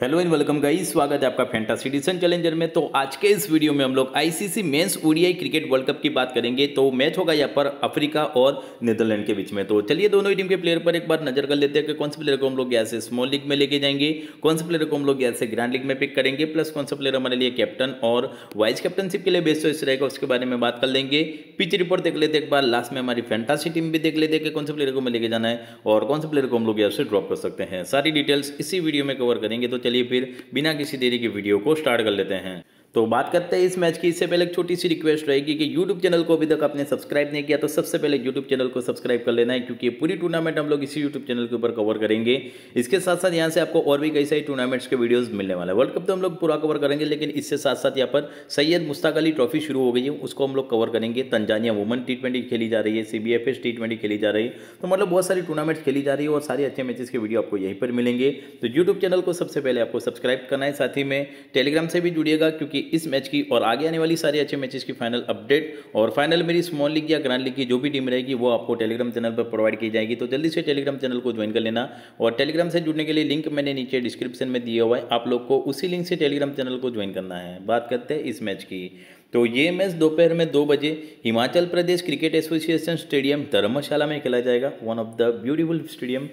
hello and welcome guys स्वागत है आपका फैंटासी डिसन चैलेंजर में तो आज के इस वीडियो में हम लोग ICC men's ODI cricket world cup की बात करेंगे तो मैच होगा यहाँ पर अफ्रीका और नीदरलैंड के बीच में तो चलिए दोनों ही टीम के प्लेयर पर एक बार नजर कर लेते हैं कि कौन से प्लेयर को हम लोग यहाँ से स्मॉल लीग में लेके जाएंगे कौन से प्लेयर को हम लोग यहाँ से ग्रांड लीग में पिक करेंगे प्लस कौन सा प्लेयर हमारे लिए कैप्टन और वाइस कैप्टनशिप के लिए बेस्ट चॉइस रहेगा उसके बारे में बात कर लेंगे पिच रिपोर्ट देख लेते एक बार लास्ट में हमारी फैंटासी टीम भी देख लेते हैं कि कौन से प्लेयर को हमें लेके जाना है और कौन से प्लेयर को हम लोग यहाँ से ड्रॉप कर सकते हैं सारी डिटेल्स इसी वीडियो में कवर करेंगे तो चलिए फिर बिना किसी देरी के वीडियो को स्टार्ट कर लेते हैं तो बात करते हैं इस मैच की इससे पहले एक छोटी सी रिक्वेस्ट रहेगी कि यूट्यूब चैनल को अभी तक आपने सब्सक्राइब नहीं किया तो सबसे पहले यूट्यूब चैनल को सब्सक्राइब कर लेना है क्योंकि पूरी टूर्नामेंट हम लोग इसी यूट्यूब चैनल के ऊपर कवर करेंगे इसके साथ साथ यहाँ से आपको और भी कई सारी टूर्नामेंट्स के वीडियोज मिलने वाले वर्ल्ड कप तो हम लोग पूरा कवर करेंगे लेकिन इससे साथ साथ यहाँ पर सैयद मुस्ताक अली ट्रॉफी शुरू हो गई है उसको हम लोग कवर करेंगे तंजानिया वुमन टी खेली जा रही है C B F S T खेली जा रही है तो मतलब बहुत सारी टूर्नामेंट्स खेली जा रही है और सारे अच्छे मैचेस के वीडियो आपको यहीं पर मिलेंगे तो यूट्यूब चैनल को सबसे पहले आपको सब्सक्राइब करना है साथ ही में टेलीग्राम से भी जुड़िएगा क्योंकि इस मैच की और आगे आने वाली सारी अच्छे मैचेस की फाइनल अपडेट और फाइनल मेरी स्मॉल लीग या ग्रांड लीग की जो भी टीम रहेगी वो आपको टेलीग्राम चैनल पर प्रोवाइड की जाएगी तो जल्दी से टेलीग्राम चैनल को ज्वाइन कर लेना और टेलीग्राम से जुड़ने के लिए लिंक मैंने नीचे डिस्क्रिप्शन में दिया हुआ है आप लोग को उसी लिंक से टेलीग्राम चैनल को ज्वाइन करना है बात करते हैं इस मैच की तो ये मैच दोपहर में दो बजे Himachal Pradesh cricket association stadium Dharamshala में खेला जाएगा one of the beautiful stadium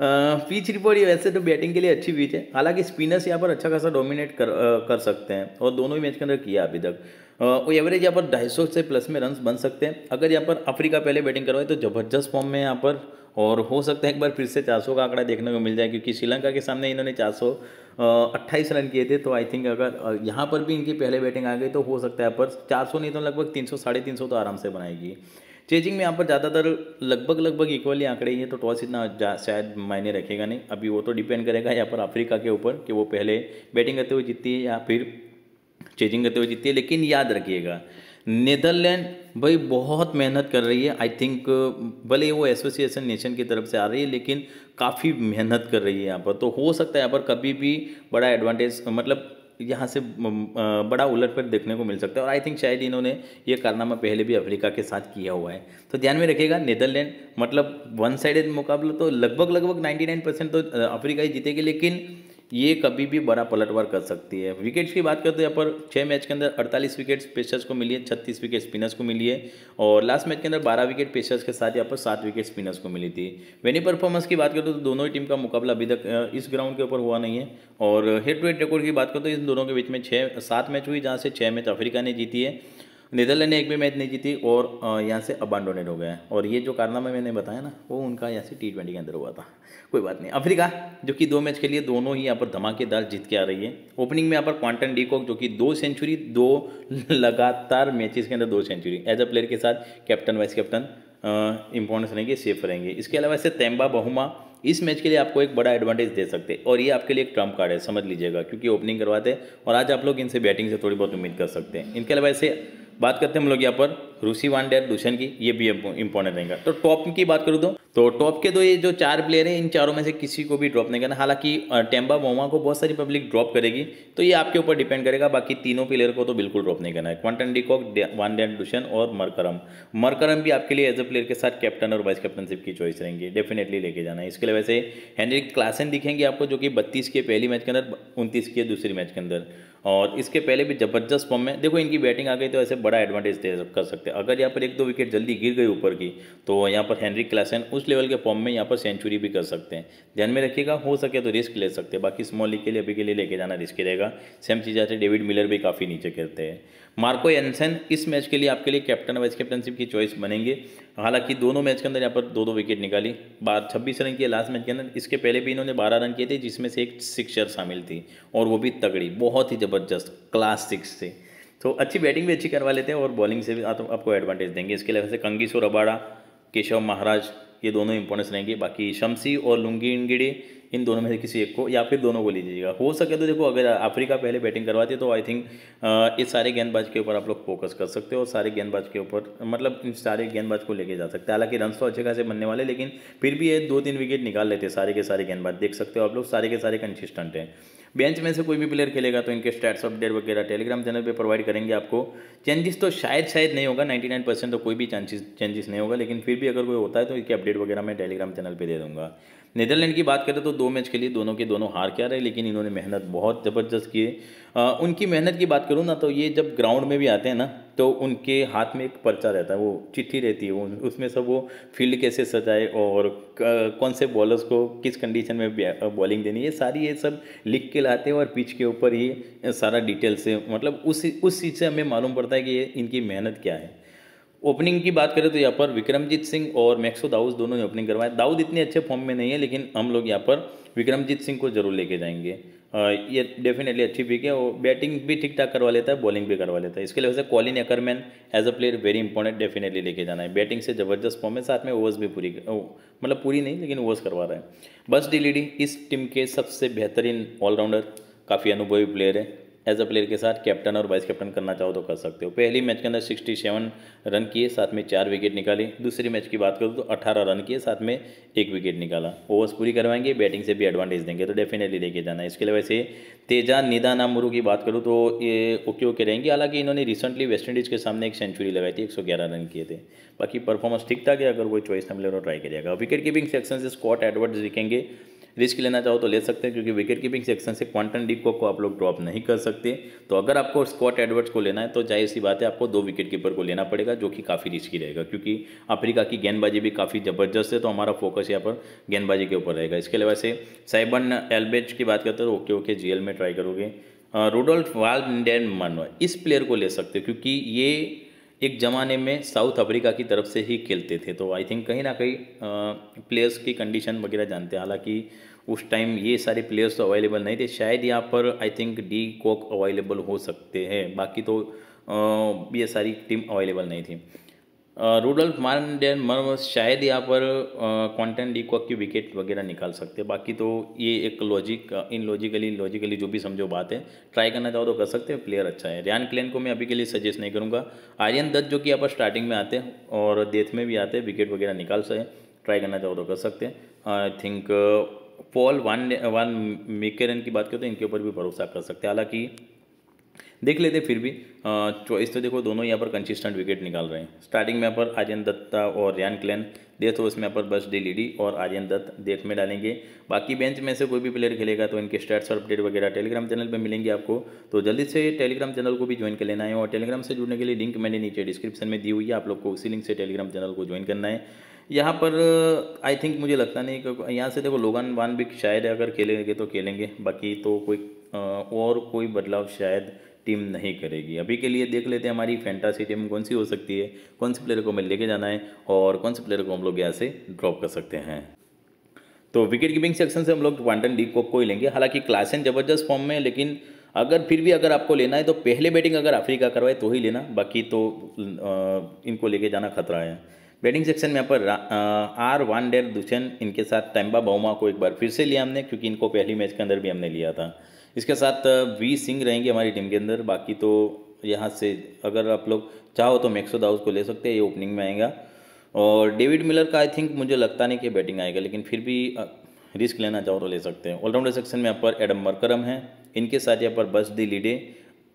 pitch report वैसे तो बैटिंग के लिए अच्छी पीच है हालांकि स्पिनर्स यहाँ पर अच्छा खासा डोमिनेट कर कर सकते हैं और दोनों ही मैच के अंदर किया अभी तक वो एवरेज यहाँ पर ढाई से प्लस में रन बन सकते हैं अगर यहाँ पर अफ्रीका पहले बैटिंग करवाए तो ज़बरदस्त फॉर्म में यहाँ पर और हो सकता है एक बार फिर से 400 का आंकड़ा देखने को मिल जाए क्योंकि श्रीलंका के सामने इन्होंने 428 रन किए थे तो आई थिंक अगर यहाँ पर भी इनकी पहले बैटिंग आ गई तो हो सकता है पर 400 नहीं तो लगभग 300 सौ साढ़े तीन तो आराम से बनाएगी चेजिंग में यहाँ पर ज़्यादातर लगभग लगभग इक्वली आंकड़े ही है तो टॉस इतना शायद मायने रखेगा नहीं अभी वो तो डिपेंड करेगा यहाँ पर अफ्रीका के ऊपर कि वो पहले बैटिंग करते हुए जीतती है या फिर चेजिंग करते हुए जीतती है लेकिन याद रखिएगा नीदरलैंड भाई बहुत मेहनत कर रही है आई थिंक भले वो एसोसिएशन नेशन की तरफ से आ रही है लेकिन काफ़ी मेहनत कर रही है यहाँ पर तो हो सकता है यहाँ पर कभी भी बड़ा एडवांटेज मतलब यहाँ से बड़ा पर देखने को मिल सकता है और आई थिंक शायद इन्होंने ये कारनामा पहले भी अफ्रीका के साथ किया हुआ है तो ध्यान में रखिएगा नीदरलैंड मतलब वन साइडेड मुकाबला तो लगभग लगभग 99 परसेंट तो अफ्रीका ही जीतेगी लेकिन ये कभी भी बड़ा पलटवार कर सकती है विकेट्स की बात करते हैं तो यहाँ पर छः मैच के अंदर 48 विकेट्स पेशर्स को मिली है छत्तीस विकेट स्पिनर्स को मिली है और लास्ट मैच के अंदर 12 विकेट पेशर्स के साथ यहाँ पर सात विकेट स्पिनर्स को मिली थी वेनी परफॉर्मेंस की बात करते तो दोनों ही टीम का मुकाबला अभी तक इस ग्राउंड के ऊपर हुआ नहीं है और हेड टू हेड रिकॉर्ड की बात करते तो इन दोनों के बीच में छः सात मैच हुई जहाँ से छः मैच अफ्रीका ने जीती है नीदरलैंड ने एक भी मैच नहीं जीती और यहाँ से अबांडोनेड हो गया और ये जो कारनामा मैंने बताया ना वो उनका यहाँ से टी ट्वेंटी के अंदर हुआ था कोई बात नहीं अफ्रीका जो कि दो मैच के लिए दोनों ही यहाँ पर धमाकेदार जीत के आ रही है ओपनिंग में यहाँ पर क्वांटन डीकॉक जो कि दो सेंचुरी दो लगातार मैचेस के अंदर दो सेंचुरी एज अ प्लेयर के साथ कैप्टन वाइस कैप्टन इंपॉर्टेंस रहेंगे सेफ रहेंगे इसके अलावा ऐसे तेम्बा बहुमा इस मैच के लिए आपको एक बड़ा एडवांटेज दे सकते हैं और ये आपके लिए एक ट्रम्प कार्ड है समझ लीजिएगा क्योंकि ओपनिंग करवाते हैं और आज आप लोग इनसे बैटिंग से थोड़ी बहुत उम्मीद कर सकते हैं इनके अलावा ऐसे बात करते हैं हम लोग यहाँ पर रूसी वांडर दुशन की ये भी इंपॉर्टेंट रहेगा तो टॉप की बात करूँ तो तो टॉप के तो ये जो चार प्लेयर हैं इन चारों में से किसी को भी ड्रॉप नहीं करना हालांकि टेम्बा मोमा को बहुत सारी पब्लिक ड्रॉप करेगी तो ये आपके ऊपर डिपेंड करेगा बाकी तीनों प्लेयर को तो बिल्कुल ड्रॉप नहीं करना है क्वांटन डिकॉक वानडेर डुशन और मरकरम मरकरम भी आपके लिए एज ए प्लेयर के साथ कैप्टन और वाइस कैप्टनशिप की चॉइस रहेंगी डेफिनेटली लेके जाना है इसके लिए वैसे हैंनरिक क्लासन दिखेंगे आपको जो कि बत्तीस के पहली मैच के अंदर उनतीस के दूसरी मैच के अंदर और इसके पहले भी जबरदस्त फॉर्म में देखो इनकी बैटिंग आ गई तो ऐसे बड़ा एडवांटेज दे कर सकते हैं अगर यहाँ पर एक दो विकेट जल्दी गिर गई ऊपर की तो यहाँ पर हेनरी क्लासन उस लेवल के फॉर्म में यहाँ पर सेंचुरी भी कर सकते हैं ध्यान में रखिएगा हो सके तो रिस्क ले सकते हैं बाकी स्मॉल लीग के लिए अभी के लिए लेके जाना रिस्की रहेगा सेम चीज़ आते डेविड मिलर भी काफ़ी नीचे खेलते हैं मार्को एनसन इस मैच के लिए आपके लिए कैप्टन वाइस कैप्टनशिप की चॉइस बनेंगे हालांकि दोनों मैच के अंदर यहाँ पर दो दो विकेट निकाली बार छब्बीस रन किए लास्ट मैच के अंदर इसके पहले भी इन्होंने बारह रन किए थे जिसमें से एक सिक्सर शामिल थी और वो भी तगड़ी बहुत ही ज़बरदस्त क्लास सिक्स से तो अच्छी बैटिंग भी अच्छी करवा लेते हैं और बॉलिंग से भी आप, आपको एडवांटेज देंगे इसके अलावा से कंगीसो रबाड़ा केशव महाराज ये दोनों इंपोर्टेंस रहेंगे बाकी शमसी और लुंगी इनगिड़ी इन दोनों में से किसी एक को या फिर दोनों को लीजिएगा हो सके तो देखो अगर अफ्रीका पहले बैटिंग करवाती है तो आई थिंक इस सारे गेंदबाज के ऊपर आप लोग फोकस कर सकते हो और सारे गेंदबाज के ऊपर मतलब इन सारे गेंदबाज को लेके जा सकते हैं हालांकि रन तो अच्छे खासे बनने वाले लेकिन फिर भी ये दो तीन विकेट निकाल लेते हैं सारे के सारे गेंदबाज देख सकते हो आप लोग सारे के सारे कंसिस्टेंट हैं बेंच में से कोई भी प्लेयर खेलेगा तो इनके स्टैट्स अपडेट वगैरह टेलीग्राम चैनल पे प्रोवाइड करेंगे आपको चेंजेस तो शायद शायद नहीं होगा 99 परसेंट तो कोई भी चांसेस चेंजेस नहीं होगा लेकिन फिर भी अगर कोई होता है तो इनके अपडेट वगैरह मैं टेलीग्राम चैनल पे दे दूंगा नीदरलैंड की बात करें तो दो मैच के लिए दोनों के दोनों हार क्या रहे लेकिन इन्होंने मेहनत बहुत ज़बरदस्त की है उनकी मेहनत की बात करूँ ना तो ये जब ग्राउंड में भी आते हैं ना तो उनके हाथ में एक पर्चा रहता है वो चिट्ठी रहती है उसमें सब वो फील्ड कैसे सजाए और कौन से बॉलर्स को किस कंडीशन में बॉलिंग देनी ये सारी ये सब लिख के लाते हैं और पिच के ऊपर ही सारा डिटेल से मतलब उस उस चीज़ से हमें मालूम पड़ता है कि ये इनकी मेहनत क्या है ओपनिंग की बात करें तो यहाँ पर विक्रमजीत सिंह और मैक्सो दाऊद दोनों ने ओपनिंग करवाए दाऊद इतने अच्छे फॉर्म में नहीं है लेकिन हम लोग यहाँ पर विक्रमजीत सिंह को जरूर लेके जाएंगे ये डेफिनेटली अच्छी पिक है और बैटिंग भी ठीक ठाक करवा लेता है बॉलिंग भी करवा लेता है इसके लिए वैसे Colin Ackerman as a player very important definitely लेके जाना है बैटिंग से ज़बरदस्त फॉर्म है साथ में ओवर्स भी पूरी मतलब पूरी नहीं लेकिन ओवर्स करवा रहा है बस डी इस टीम के सबसे बेहतरीन ऑलराउंडर काफ़ी अनुभवी प्लेयर है एज अ प्लेयर के साथ कैप्टन और वाइस कैप्टन करना चाहो तो कर सकते हो पहली मैच के अंदर सिक्सटी सेवन रन किए साथ में चार विकेट निकाले दूसरी मैच की बात करूँ तो 18 रन किए साथ में एक विकेट निकाला ओवर्स पूरी करवाएंगे बैटिंग से भी एडवांटेज देंगे तो डेफिनेटली लेके जाना है इसके अलावा वैसे तेजा निदा नामरू की बात करूँ तो ये ओके ओके रहेंगे हालांकि इन्होंने रिसेंटली वेस्ट इंडीज़ के सामने एक सेंचुरी लगाई थी एक रन किए थे बाकी परफॉर्मेंस ठीक था कि अगर कोई चॉइस ना ले ट्राई करिएगा विकेट कीपिंग सेक्शन से स्कॉट एडवर्ड्स दिखेंगे रिस्क लेना चाहो तो ले सकते हैं क्योंकि विकेट कीपिंग सेक्शन से क्वांटन डीको को आप लोग ड्रॉप नहीं कर सकते तो अगर आपको स्कॉट एडवर्ड्स को लेना है तो जाहिर सी बात है आपको दो विकेट कीपर को लेना पड़ेगा जो कि काफ़ी रिस्की रहेगा क्योंकि अफ्रीका की गेंदबाजी भी काफ़ी ज़बरदस्त है तो हमारा फोकस यहाँ पर गेंदबाजी के ऊपर रहेगा इसके अलावा से साइबन एल्बेज की बात करते हो ओके ओके जी में ट्राई करोगे रूडोल्फ वाल्ड मन इस प्लेयर को ले सकते हो क्योंकि ये एक ज़माने में साउथ अफ्रीका की तरफ से ही खेलते थे तो आई थिंक कहीं ना कहीं प्लेयर्स की कंडीशन वगैरह जानते हैं हालांकि उस टाइम ये सारे प्लेयर्स तो अवेलेबल नहीं थे शायद यहाँ पर I think de Kock available हो सकते हैं बाकी तो आ, ये सारी टीम अवेलेबल नहीं थी रूडल्फ डेन मर्म शायद यहाँ पर क्वांटन डीकॉक की विकेट वगैरह निकाल सकते बाकी तो ये एक लॉजिक इन लॉजिकली लॉजिकली जो भी समझो बात है ट्राई करना चाहो तो कर सकते हैं प्लेयर अच्छा है रियान क्लेन को मैं अभी के लिए सजेस्ट नहीं करूँगा आर्यन दत्त जो कि यहाँ पर स्टार्टिंग में आते हैं और डेथ में भी आते हैं विकेट वगैरह निकाल सकें ट्राई करना चाहो तो कर सकते हैं I think Paul van van Meekeren की बात करें तो इनके ऊपर भी भरोसा कर सकते हैं हालांकि देख लेते फिर भी चॉइस तो देखो दोनों यहाँ पर कंसिस्टेंट विकेट निकाल रहे हैं स्टार्टिंग में यहाँ पर आर्यन दत्ता और रियान क्लैन डेथ हो उसमें यहाँ पर बस डी और आर्यन दत्त डेथ में डालेंगे बाकी बेंच में से कोई भी प्लेयर खेलेगा तो इनके स्टैट्स और अपडेट वगैरह टेलीग्राम चैनल पर मिलेंगे आपको तो जल्दी से टेलीग्राम चैनल को भी ज्वाइन कर लेना है और टेलीग्राम से जुड़ने के लिए लिंक मैंने नीचे डिस्क्रिप्शन में दी हुई है आप लोग को उसी लिंक से टेलीग्राम चैनल को ज्वाइन करना है यहाँ पर आई थिंक मुझे लगता नहीं कि यहाँ से देखो लोगान वान भी शायद अगर खेलेंगे तो खेलेंगे बाकी तो कोई और कोई बदलाव शायद टीम नहीं करेगी अभी के लिए देख लेते हैं हमारी फैंटासी टीम कौन सी हो सकती है कौन से प्लेयर को हमें लेके जाना है और कौन से प्लेयर को हम लोग यहाँ से ड्रॉप कर सकते हैं तो विकेट कीपिंग सेक्शन से हम लोग वांटन डी को ही लेंगे हालांकि क्लासन जबरदस्त फॉर्म में लेकिन अगर फिर भी अगर आपको लेना है तो पहले बैटिंग अगर अफ्रीका करवाए तो ही लेना बाकी तो इनको लेके जाना खतरा है बैटिंग सेक्शन में यहाँ पर आर वन डेर दुशन इनके साथ टैम्बा बाउमा को एक बार फिर से लिया हमने क्योंकि इनको पहली मैच के अंदर भी हमने लिया था इसके साथ वी सिंह रहेंगे हमारी टीम के अंदर बाकी तो यहाँ से अगर आप लोग चाहो तो मैक्सो दाउस को ले सकते हैं ये ओपनिंग में आएगा और डेविड मिलर का आई थिंक मुझे लगता नहीं कि बैटिंग आएगा लेकिन फिर भी रिस्क लेना चाहो तो ले सकते हैं ऑलराउंडर सेक्शन में यहाँ पर एडम मरकरम है इनके साथ यहाँ पर बस दी लीडे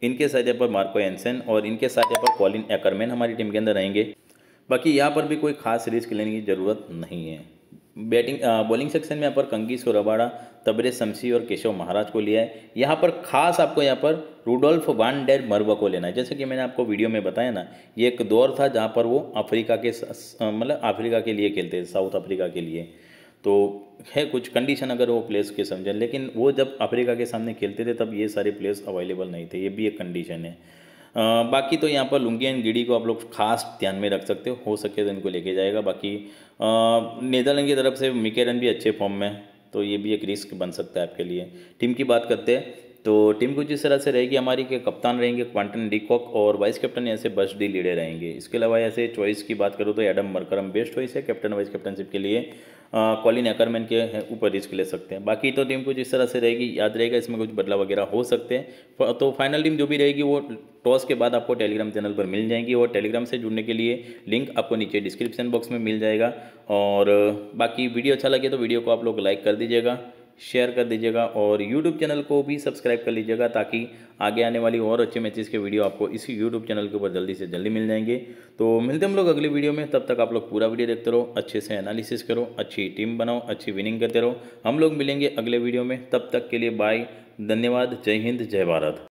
इनके साथ यहाँ पर मार्को एनसन और इनके साथ यहाँ पर कॉलिन एकरमैन हमारी टीम के अंदर रहेंगे बाकी यहाँ पर भी कोई खास रिस्क लेने की ज़रूरत नहीं है बैटिंग बॉलिंग सेक्शन में यहाँ पर कंगी सोरबाड़ा तबरे शमसी और केशव महाराज को लिया है यहाँ पर खास आपको यहाँ पर रूडोल्फ वान डेर मरव को लेना है जैसे कि मैंने आपको वीडियो में बताया ना ये एक दौर था जहाँ पर वो अफ्रीका के मतलब अफ्रीका के लिए खेलते थे साउथ अफ्रीका के लिए तो है कुछ कंडीशन अगर वो प्लेयर्स के समझें लेकिन वो जब अफ्रीका के सामने खेलते थे तब ये सारे प्लेयर्स अवेलेबल नहीं थे ये भी एक कंडीशन है बाकी तो यहाँ पर लुंगी एंड गिडी को आप लोग खास ध्यान में रख सकते हो सके तो इनको लेके जाएगा बाकी नेदरलैंड की तरफ से मिकेरन भी अच्छे फॉर्म में तो ये भी एक रिस्क बन सकता है आपके लिए टीम की बात करते हैं तो टीम कुछ इस तरह से रहेगी हमारी के कप्तान रहेंगे क्वांटन डिकॉक और वाइस कैप्टन ऐसे बस डी लीडे रहेंगे इसके अलावा ऐसे चॉइस की बात करूँ तो एडम मरकरम बेस्ट चॉइस है कैप्टन वाइस कैप्टनशिप के लिए कॉलिन एकरमैन के ऊपर रिस्क ले सकते हैं बाकी तो टीम कुछ इस तरह से रहेगी याद रहेगा इसमें कुछ बदलाव वगैरह हो सकते हैं तो फाइनल टीम जो भी रहेगी वो टॉस के बाद आपको टेलीग्राम चैनल पर मिल जाएंगी और टेलीग्राम से जुड़ने के लिए लिंक आपको नीचे डिस्क्रिप्शन बॉक्स में मिल जाएगा और बाकी वीडियो अच्छा लगे तो वीडियो को आप लोग लाइक कर दीजिएगा शेयर कर दीजिएगा और यूट्यूब चैनल को भी सब्सक्राइब कर लीजिएगा ताकि आगे आने वाली और अच्छे मैचेस के वीडियो आपको इसी यूट्यूब चैनल के ऊपर जल्दी से जल्दी मिल जाएंगे तो मिलते हम लोग अगली वीडियो में तब तक आप लोग पूरा वीडियो देखते रहो अच्छे से एनालिसिस करो अच्छी टीम बनाओ अच्छी विनिंग करते रहो हम लोग मिलेंगे अगले वीडियो में तब तक के लिए बाय धन्यवाद जय हिंद जय भारत